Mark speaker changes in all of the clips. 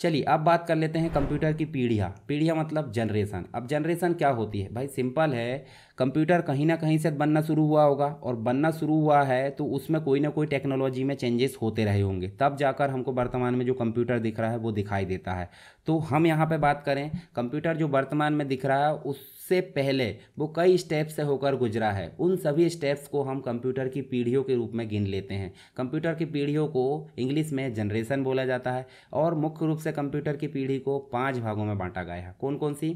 Speaker 1: चलिए अब बात कर लेते हैं कंप्यूटर की पीढ़ियाँ पीढ़ियाँ मतलब जनरेशन अब जनरेशन क्या होती है भाई सिंपल है कंप्यूटर कहीं ना कहीं से बनना शुरू हुआ होगा और बनना शुरू हुआ है तो उसमें कोई ना कोई टेक्नोलॉजी में चेंजेस होते रहे होंगे तब जाकर हमको वर्तमान में जो कंप्यूटर दिख रहा है वो दिखाई देता है तो हम यहाँ पे बात करें कंप्यूटर जो वर्तमान में दिख रहा है उससे पहले वो कई स्टेप से होकर गुजरा है उन सभी स्टेप्स को हम कंप्यूटर की पीढ़ियों के रूप में गिन लेते हैं कंप्यूटर की पीढ़ियों को इंग्लिश में जनरेशन बोला जाता है और मुख्य रूप से कंप्यूटर की पीढ़ी को पाँच भागों में बांटा गया है कौन कौन सी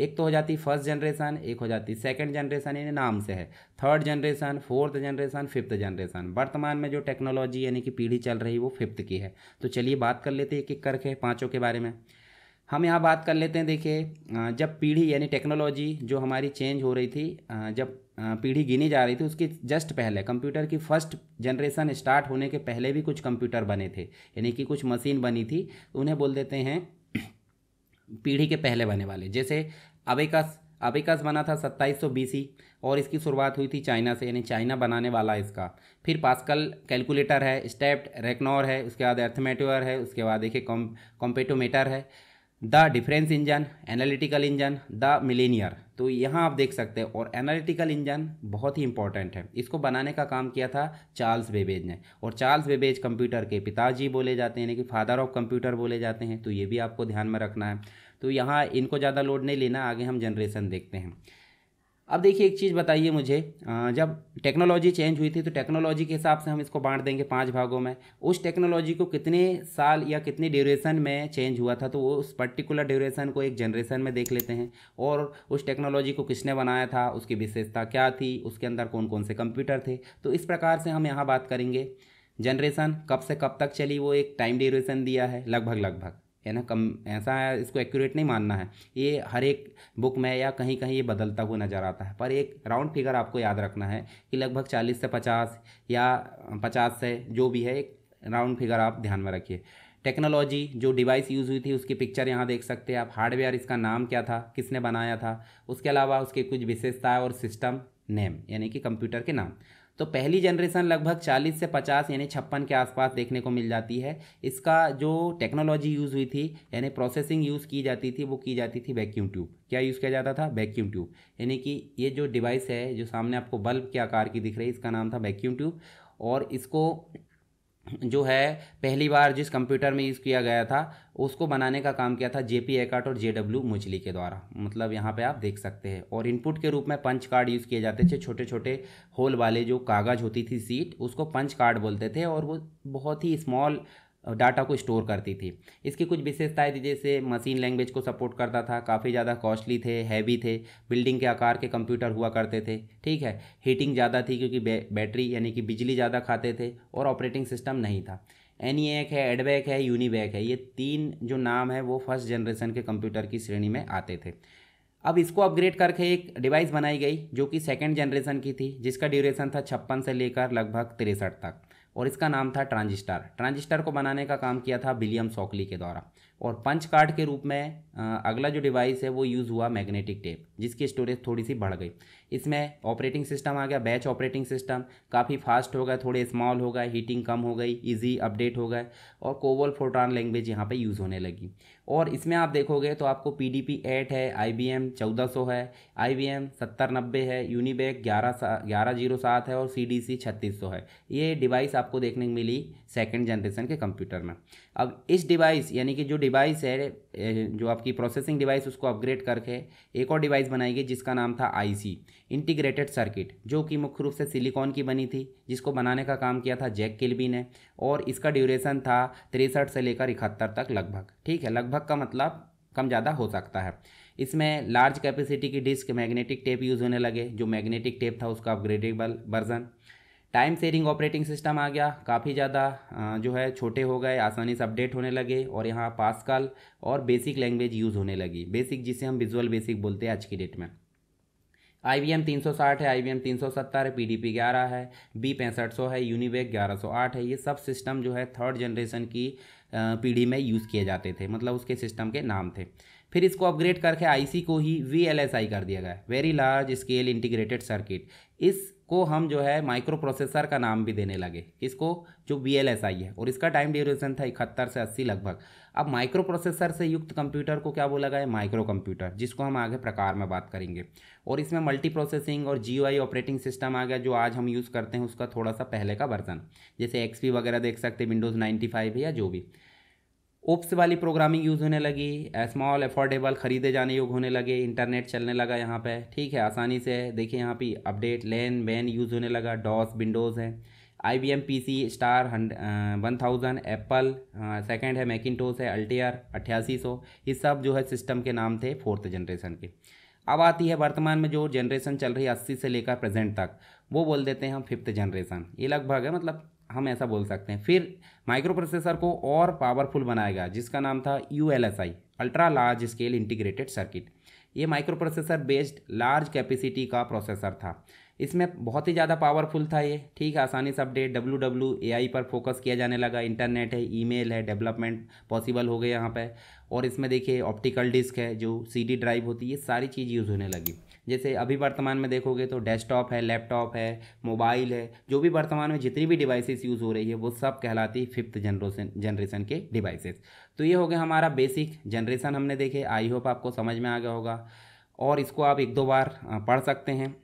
Speaker 1: एक तो हो जाती फर्स्ट जनरेशन एक हो जाती सेकंड जनरेशन यानी नाम से है third generation fourth generation fifth generation वर्तमान में जो टेक्नोलॉजी यानी कि पीढ़ी चल रही वो फिफ्थ की है तो चलिए बात कर लेते हैं एक एक करके पाँचों के बारे में हम यहाँ बात कर लेते हैं देखिए जब पीढ़ी यानी टेक्नोलॉजी जो हमारी चेंज हो रही थी जब पीढ़ी गिनी जा रही थी उसके जस्ट पहले कंप्यूटर की फर्स्ट जनरेशन स्टार्ट होने के पहले भी कुछ कंप्यूटर बने थे यानी कि कुछ मशीन बनी थी उन्हें बोल देते हैं पीढ़ी के पहले बने वाले जैसे अबेकस अबेकस बना था सत्ताईस सौ बीसी और इसकी शुरुआत हुई थी चाइना से यानी चाइना बनाने वाला इसका फिर पास्कल कैलकुलेटर है स्टेप्ट रेकनोर है उसके बाद एर्थमेटोर है उसके बाद देखिए कॉम कॉम्पेटोमीटर है the difference engine analytical engine the millionaire तो यहाँ आप देख सकते हैं और एनालिटिकल इंजन बहुत ही इंपॉर्टेंट है इसको बनाने का काम किया था चार्ल्स बेबेज ने और चार्ल्स बेबेज कंप्यूटर के पिताजी बोले जाते हैं यानी कि फादर ऑफ कंप्यूटर बोले जाते हैं तो ये भी आपको ध्यान में रखना है तो यहाँ इनको ज़्यादा लोड नहीं लेना आगे हम जनरेशन देखते हैं अब देखिए एक चीज़ बताइए मुझे जब टेक्नोलॉजी चेंज हुई थी तो टेक्नोलॉजी के हिसाब से हम इसको बांट देंगे पांच भागों में उस टेक्नोलॉजी को कितने साल या कितने ड्यूरेशन में चेंज हुआ था तो वो उस पर्टिकुलर ड्यूरेशन को एक जनरेशन में देख लेते हैं और उस टेक्नोलॉजी को किसने बनाया था उसकी विशेषता क्या थी उसके अंदर कौन कौन से कंप्यूटर थे तो इस प्रकार से हम यहाँ बात करेंगे जनरेशन कब से कब तक चली वो एक टाइम ड्यूरेशन दिया है लगभग लगभग है ना कम ऐसा है इसको एक्यूरेट नहीं मानना है ये हर एक बुक में या कहीं कहीं ये बदलता हुआ नज़र आता है पर एक राउंड फिगर आपको याद रखना है कि लगभग चालीस से पचास या पचास से जो भी है एक राउंड फिगर आप ध्यान में रखिए टेक्नोलॉजी जो डिवाइस यूज़ हुई थी उसकी पिक्चर यहाँ देख सकते हैं आप हार्डवेयर इसका नाम क्या था किसने बनाया था उसके अलावा उसके कुछ विशेषताएं और सिस्टम नेम यानी कि कंप्यूटर के नाम तो पहली जनरेशन लगभग 40 से 50 यानी छप्पन के आसपास देखने को मिल जाती है इसका जो टेक्नोलॉजी यूज़ हुई थी यानी प्रोसेसिंग यूज़ की जाती थी वो की जाती थी वैक्यूम ट्यूब क्या यूज़ किया जाता था वैक्यूम ट्यूब यानी कि ये जो डिवाइस है जो सामने आपको बल्ब के आकार की दिख रही है इसका नाम था वैक्यूम ट्यूब और इसको जो है पहली बार जिस कंप्यूटर में यूज़ किया गया था उसको बनाने का काम किया था जे पी एकाट और जे डब्ल्यू मुचली के द्वारा मतलब यहाँ पे आप देख सकते हैं और इनपुट के रूप में पंच कार्ड यूज़ किए जाते थे छोटे छोटे होल वाले जो कागज़ होती थी सीट उसको पंच कार्ड बोलते थे और वो बहुत ही स्मॉल डाटा को स्टोर करती थी इसकी कुछ विशेषताएं थी जैसे मशीन लैंग्वेज को सपोर्ट करता था काफ़ी ज़्यादा कॉस्टली थे हैवी थे बिल्डिंग के आकार के कंप्यूटर हुआ करते थे ठीक है हीटिंग ज़्यादा थी क्योंकि बै, बैटरी यानी कि बिजली ज़्यादा खाते थे और ऑपरेटिंग सिस्टम नहीं था एन है एडबैक है यूनिबैक है ये तीन जो नाम है वो फर्स्ट जनरेशन के कंप्यूटर की श्रेणी में आते थे अब इसको अपग्रेड करके एक डिवाइस बनाई गई जो कि सेकेंड जनरेशन की थी जिसका ड्यूरेशन था छप्पन से लेकर लगभग तिरसठ तक और इसका नाम था ट्रांजिस्टर ट्रांजिस्टर को बनाने का काम किया था विलियम सॉकली के द्वारा और पंच कार्ड के रूप में अगला जो डिवाइस है वो यूज़ हुआ मैग्नेटिक टेप जिसकी स्टोरेज थोड़ी सी बढ़ गई इसमें ऑपरेटिंग सिस्टम आ गया बैच ऑपरेटिंग सिस्टम काफ़ी फास्ट हो गया थोड़े स्मॉल हो गए हीटिंग कम हो गई इजी अपडेट हो गए और कोवल फोटान लैंग्वेज यहाँ पे यूज़ होने लगी और इसमें आप देखोगे तो आपको पी डी पी एट है आई बी एम चौदह सौ है आई बी एम सत्तर नब्बे है यूनिबैक ग्यारह ग्यारह जीरो सात है और सी डी सी छत्तीस सौ है ये डिवाइस आपको देखने को मिली सेकेंड जनरेशन के कंप्यूटर में अब इस डिवाइस यानी कि जो डिवाइस है जो आपकी प्रोसेसिंग डिवाइस उसको अपग्रेड करके एक और डिवाइस बनाई गई जिसका नाम था आईसी इंटीग्रेटेड सर्किट जो कि मुख्य रूप से सिलिकॉन की बनी थी जिसको बनाने का काम किया था जैक किल्बी ने और इसका ड्यूरेशन था तिरसठ से लेकर इकहत्तर तक लगभग ठीक है लगभग का मतलब कम ज़्यादा हो सकता है इसमें लार्ज कैपेसिटी की डिस्क मैग्नेटिक टेप यूज़ होने लगे जो मैग्नेटिक टेप था उसका upgradable version time saving operating system आ गया काफ़ी ज़्यादा जो है छोटे हो गए आसानी से अपडेट होने लगे और यहाँ पास्कल और बेसिक लैंग्वेज यूज़ होने लगी बेसिक जिसे हम विजुअल बेसिक बोलते हैं आज की डेट में आई वी एम तीन सौ साठ है आई वी एम तीन सौ सत्तर है पी डी पी ग्यारह है बी पैंसठ सौ है यूनिवेक ग्यारह सौ आठ है ये सब सिस्टम जो है थर्ड जनरेशन की पीढ़ी में यूज़ किए जाते थे मतलब उसके सिस्टम के नाम थे फिर इसको अपग्रेड करके आईसी को ही वी एल एस आई कर दिया गया very large scale integrated circuit इस को हम जो है माइक्रो प्रोसेसर का नाम भी देने लगे इसको जो बी एल एस आई है और इसका टाइम ड्यूरेशन था इकहत्तर से अस्सी लगभग अब माइक्रो प्रोसेसर से युक्त कंप्यूटर को क्या बोला गया माइक्रो कंप्यूटर जिसको हम आगे प्रकार में बात करेंगे और इसमें मल्टी प्रोसेसिंग और जी ऑपरेटिंग सिस्टम आ गया जो आज हम यूज़ करते हैं उसका थोड़ा सा पहले का वर्जन जैसे एक्सपी वगैरह देख सकते हैं विंडोज़ नाइन्टी फाइव या जो भी ओप्स वाली प्रोग्रामिंग यूज़ होने लगी स्मॉल अफोर्डेबल ख़रीदे जाने योग होने लगे इंटरनेट चलने लगा यहाँ पे ठीक है आसानी से देखिए यहाँ पे अपडेट लेन वैन यूज़ होने लगा डॉस विंडोज़ है I B M P C star one thousand Apple second है मैकिनटोस है अल्टीआर अट्ठासी सौ ये सब जो है सिस्टम के नाम थे फोर्थ जनरेशन के अब आती है वर्तमान में जो जनरेशन चल रही है अस्सी से लेकर प्रेजेंट तक वो बोल देते हैं हम फिफ्थ जनरेशन ये लगभग है मतलब हम ऐसा बोल सकते हैं फिर माइक्रो प्रोसेसर को और पावरफुल बनाएगा जिसका नाम था U L S I ultra large scale integrated circuit ये microprocessor based large capacity का प्रोसेसर था इसमें बहुत ही ज़्यादा पावरफुल था ये ठीक है आसानी से update W W A I पर फोकस किया जाने लगा इंटरनेट है ईमेल है डेवलपमेंट पॉसिबल हो गया यहाँ पे और इसमें देखिए ऑप्टिकल डिस्क है जो सी डी ड्राइव होती है सारी चीज़ यूज़ होने लगी जैसे अभी वर्तमान में देखोगे तो डेस्कटॉप है लैपटॉप है मोबाइल है जो भी वर्तमान में जितनी भी डिवाइसेस यूज़ हो रही है वो सब कहलाती है फिफ्थ जनरेशन जनरेशन के डिवाइसेस तो ये हो गया हमारा बेसिक जनरेशन हमने देखे आई होप आपको समझ में आ गया होगा और इसको आप एक दो बार पढ़ सकते हैं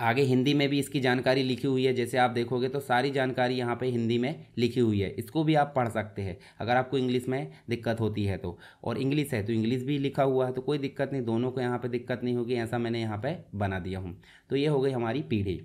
Speaker 1: आगे हिंदी में भी इसकी जानकारी लिखी हुई है जैसे आप देखोगे तो सारी जानकारी यहाँ पे हिंदी में लिखी हुई है इसको भी आप पढ़ सकते हैं अगर आपको इंग्लिश में दिक्कत होती है तो और इंग्लिश है तो इंग्लिश भी लिखा हुआ है तो कोई दिक्कत नहीं दोनों को यहाँ पर दिक्कत नहीं होगी ऐसा मैंने यहाँ पर बना दिया हूँ तो ये हो गई हमारी पीढ़ी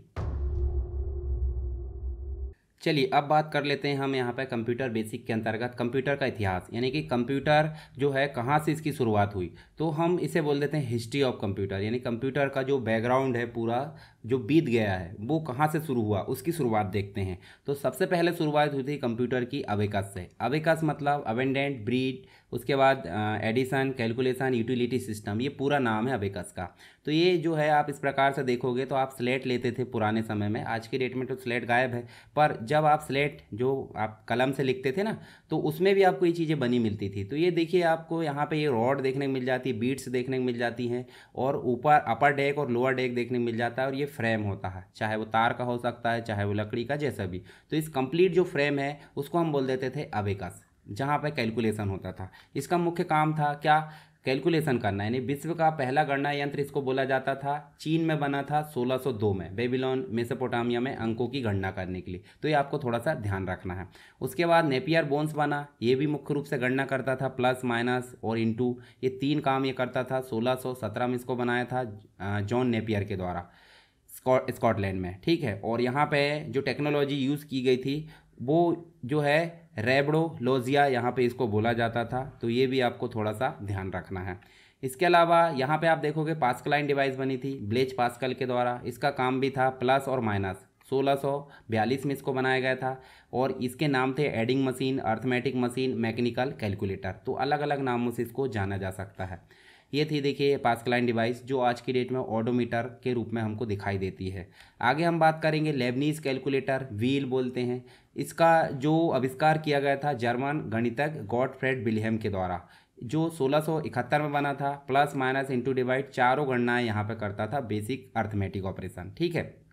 Speaker 1: चलिए अब बात कर लेते हैं हम यहाँ पर कंप्यूटर बेसिक के अंतर्गत कंप्यूटर का इतिहास यानी कि कंप्यूटर जो है कहाँ से इसकी शुरुआत हुई तो हम इसे बोल देते हैं हिस्ट्री ऑफ कंप्यूटर यानी कंप्यूटर का जो बैकग्राउंड है पूरा जो बीत गया है वो कहाँ से शुरू हुआ उसकी शुरुआत देखते हैं तो सबसे पहले शुरुआत हुई थी कंप्यूटर की अवेकस से अवेकस मतलब अवेंडेंट ब्रीड उसके बाद एडिसन कैलकुलेसन यूटिलिटी सिस्टम ये पूरा नाम है अबेकस का तो ये जो है आप इस प्रकार से देखोगे तो आप स्लेट लेते थे पुराने समय में आज के डेट में तो स्लेट गायब है पर जब आप स्लेट जो आप कलम से लिखते थे ना तो उसमें भी आपको ये चीज़ें बनी मिलती थी तो ये देखिए आपको यहाँ पर ये रॉड देखने को मिल जाती है बीट्स देखने को मिल जाती हैं और ऊपर अपर डेक और लोअर डेक देखने को मिल जाता है और ये फ्रेम होता है चाहे वो तार का हो सकता है चाहे वो लकड़ी का जैसा भी तो इस कंप्लीट जो फ्रेम है उसको हम बोल देते थे अबेकस जहाँ पर कैलकुलेशन होता था इसका मुख्य काम था क्या कैलकुलेशन करना यानी विश्व का पहला गणना यंत्र इसको बोला जाता था चीन में बना था 1602 में बेबीलोन मेसोपोटामिया में अंकों की गणना करने के लिए तो ये आपको थोड़ा सा ध्यान रखना है उसके बाद नेपियर बोन्स बना ये भी मुख्य रूप से गणना करता था प्लस माइनस और इंटू ये तीन काम ये करता था सोलह में इसको बनाया था जॉन नेपियर के द्वारा स्कॉटलैंड में ठीक है और यहाँ पे जो टेक्नोलॉजी यूज़ की गई थी वो जो है रेबड़ो लोजिया यहाँ पे इसको बोला जाता था तो ये भी आपको थोड़ा सा ध्यान रखना है इसके अलावा यहाँ पे आप देखोगे पास्कलाइन डिवाइस बनी थी ब्लेच पास्कल के द्वारा इसका काम भी था प्लस और माइनस 1642 में इसको बनाया गया था और इसके नाम थे adding machine arithmetic machine mechanical calculator तो अलग अलग नामों से इसको जाना जा सकता है ये थी देखिए पास्कलाइन डिवाइस जो आज की डेट में ऑडोमीटर के रूप में हमको दिखाई देती है आगे हम बात करेंगे लेबनीज कैलकुलेटर व्हील बोलते हैं इसका जो आविष्कार किया गया था जर्मन गणितज्ञ गॉडफ्रेड बिलहम के द्वारा जो सोलह में बना था प्लस माइनस इंटू डिवाइड चारों गणनाएं यहाँ पर करता था बेसिक अर्थमेटिक ऑपरेशन ठीक है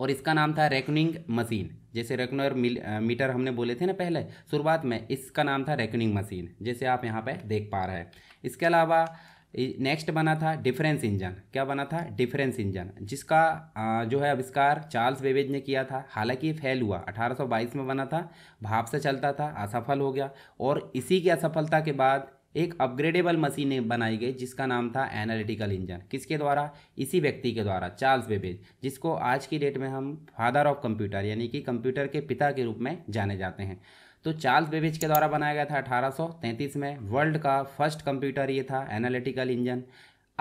Speaker 1: और इसका नाम था रेकनिंग मशीन जैसे रेकनर मीटर हमने बोले थे ना पहले शुरुआत में इसका नाम था रेकनिंग मशीन जैसे आप यहाँ पर देख पा रहे हैं इसके अलावा नेक्स्ट बना था डिफरेंस इंजन क्या बना था डिफरेंस इंजन जिसका जो है आविष्कार चार्ल्स बेबेज ने किया था हालांकि ये फेल हुआ 1822 में बना था भाप से चलता था असफल हो गया और इसी की असफलता के बाद एक अपग्रेडेबल मशीन बनाई गई जिसका नाम था एनालिटिकल इंजन किसके द्वारा इसी व्यक्ति के द्वारा चार्ल्स बेबेज जिसको आज की डेट में हम फादर ऑफ कंप्यूटर यानी कि कंप्यूटर के पिता के रूप में जाने जाते हैं तो चार्ल्स बेबेज के द्वारा बनाया गया था 1833 में वर्ल्ड का फर्स्ट कंप्यूटर ये था एनालिटिकल इंजन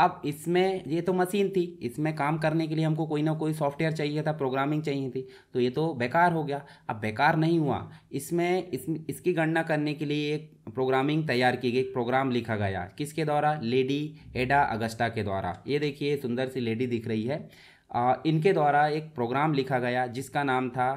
Speaker 1: अब इसमें ये तो मशीन थी इसमें काम करने के लिए हमको कोई ना कोई सॉफ्टवेयर चाहिए था प्रोग्रामिंग चाहिए थी तो ये तो बेकार हो गया अब बेकार नहीं हुआ इसमें इस इसकी गणना करने के लिए एक प्रोग्रामिंग तैयार की गई एक प्रोग्राम लिखा गया किसके द्वारा लेडी एडा अगस्टा के द्वारा ये देखिए सुंदर सी लेडी दिख रही है इनके द्वारा एक प्रोग्राम लिखा गया जिसका नाम था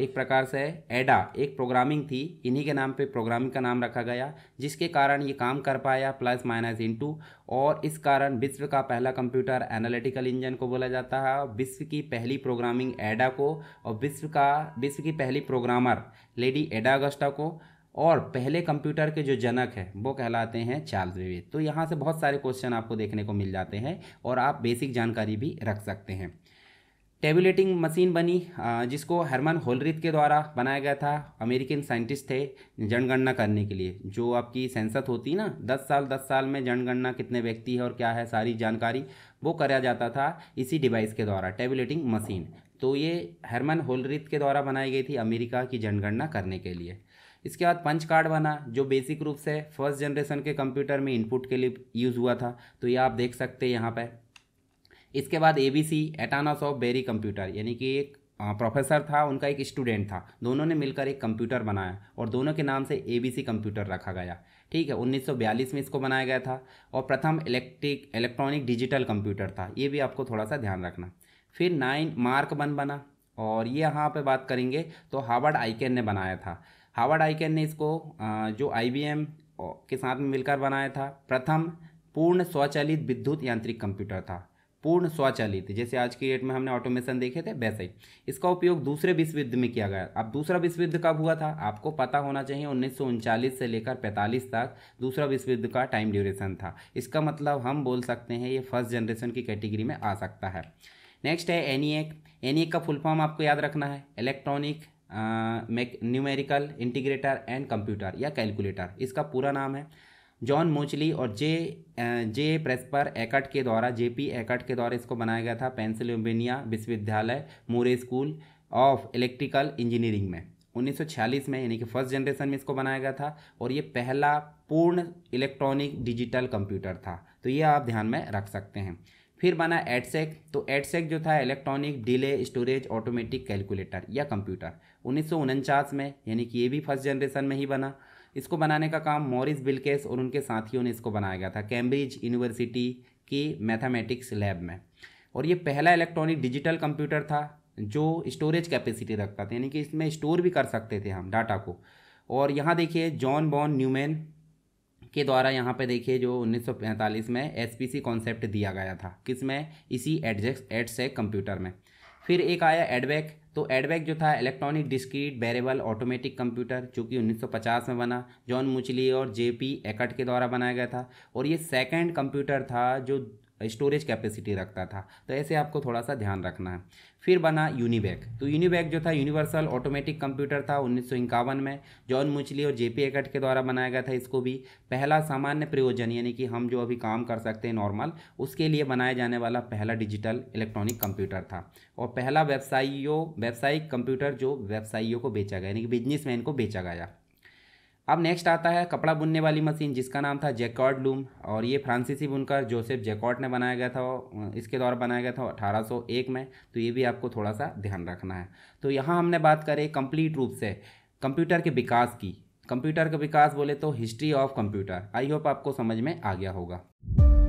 Speaker 1: एक प्रकार से एडा एक प्रोग्रामिंग थी इन्हीं के नाम पे प्रोग्रामिंग का नाम रखा गया जिसके कारण ये काम कर पाया प्लस माइनस इनटू और इस कारण विश्व का पहला कंप्यूटर एनालिटिकल इंजन को बोला जाता है विश्व की पहली प्रोग्रामिंग एडा को और विश्व का विश्व की पहली प्रोग्रामर लेडी एडा अगस्टा को और पहले कंप्यूटर के जो जनक है वो कहलाते हैं चार्ल्स बेबेज तो यहाँ से बहुत सारे क्वेश्चन आपको देखने को मिल जाते हैं और आप बेसिक जानकारी भी रख सकते हैं टेबुलेटिंग मशीन बनी जिसको हरमन होलरिथ के द्वारा बनाया गया था अमेरिकन साइंटिस्ट थे जनगणना करने के लिए जो आपकी सेंसत होती ना दस साल दस साल में जनगणना कितने व्यक्ति है और क्या है सारी जानकारी वो कराया जाता था इसी डिवाइस के द्वारा टेबुलेटिंग मशीन तो ये हरमन होलरिथ के द्वारा बनाई गई थी अमेरिका की जनगणना करने के लिए इसके बाद पंच कार्ड बना जो बेसिक रूप से फर्स्ट जनरेशन के कंप्यूटर में इनपुट के लिए यूज़ हुआ था तो ये आप देख सकते हैं यहाँ पर इसके बाद A B C Atanasoff Berry computer यानी कि एक प्रोफेसर था उनका एक स्टूडेंट था दोनों ने मिलकर एक कंप्यूटर बनाया और दोनों के नाम से ए बी सी कंप्यूटर रखा गया ठीक है 1942 में इसको बनाया गया था और प्रथम इलेक्ट्रिक इलेक्ट्रॉनिक डिजिटल कंप्यूटर था ये भी आपको थोड़ा सा ध्यान रखना फिर नाइन मार्क वन बना और ये यहाँ पे बात करेंगे तो हार्वर्ड आइकन ने बनाया था हार्वर्ड आइकन ने इसको जो आईबीएम के साथ में मिलकर बनाया था प्रथम पूर्ण स्वचालित विद्युत यांत्रिक कंप्यूटर था पूर्ण स्वचालित जैसे आज की डेट में हमने ऑटोमेशन देखे थे वैसे ही इसका उपयोग दूसरे विश्व युद्ध में किया गया अब दूसरा विश्व युद्ध कब हुआ था आपको पता होना चाहिए उन्नीस से लेकर 45 तक दूसरा विश्व युद्ध का टाइम ड्यूरेशन था इसका मतलब हम बोल सकते हैं ये फर्स्ट जनरेशन की कैटेगरी में आ सकता है नेक्स्ट है एनिएक एनिएक का फुल फॉर्म आपको याद रखना है electronic numerical integrator and computer or calculator इसका पूरा नाम है जॉन मोचली और जे जे प्रेस्पर एकट के द्वारा जे पी एकट के द्वारा इसको बनाया गया था पेंसिल्वेनिया विश्वविद्यालय Moore school of electrical engineering में 1946 में यानी कि फर्स्ट जनरेशन में इसको बनाया गया था और ये पहला पूर्ण इलेक्ट्रॉनिक डिजिटल कंप्यूटर था तो ये आप ध्यान में रख सकते हैं फिर बना एडसेक तो एडसेक जो था electronic delay storage automatic calculator या कंप्यूटर उन्नीस में यानी कि ये भी फर्स्ट जनरेशन में ही बना इसको बनाने का काम मॉरिस बिल्केस और उनके साथियों ने इसको बनाया गया था कैम्ब्रिज यूनिवर्सिटी की मैथमेटिक्स लैब में और ये पहला इलेक्ट्रॉनिक डिजिटल कंप्यूटर था जो स्टोरेज कैपेसिटी रखता था यानी कि इसमें स्टोर भी कर सकते थे हम डाटा को और यहाँ देखिए जॉन बॉन न्यूमैन के द्वारा यहाँ पे देखिए जो 1945 में एसपीसी कॉन्सेप्ट दिया गया था किस में इसी एडजेक्स एडसेक कंप्यूटर में फिर एक आया एडवेक तो एडवेक जो था electronic discrete variable automatic computer जो कि 1950 में बना जॉन मुचली और जे पी एकट के द्वारा बनाया गया था और ये सेकेंड कंप्यूटर था जो स्टोरेज कैपेसिटी रखता था तो ऐसे आपको थोड़ा सा ध्यान रखना है फिर बना यूनिबैक तो यूनिबैक जो था यूनिवर्सल ऑटोमेटिक कंप्यूटर था उन्नीस में जॉन मुचली और जेपी एकट के द्वारा बनाया गया था इसको भी पहला सामान्य प्रयोजन यानी कि हम जो अभी काम कर सकते हैं नॉर्मल उसके लिए बनाया जाने वाला पहला डिजिटल इलेक्ट्रॉनिक कंप्यूटर था और पहला व्यवसायियों व्यावसायिक कंप्यूटर जो व्यवसायियों को बेचा गया यानी कि बिजनेसमैन को बेचा गया अब नेक्स्ट आता है कपड़ा बुनने वाली मशीन जिसका नाम था जैकॉर्ड लूम और ये फ्रांसीसी बुनकर जोसेफ जैकॉर्ड ने बनाया गया था इसके द्वारा बनाया गया था 1801 में तो ये भी आपको थोड़ा सा ध्यान रखना है तो यहाँ हमने बात करें कंप्लीट रूप से कंप्यूटर के विकास की कंप्यूटर का विकास बोले तो history of computer I hope आपको समझ में आ गया होगा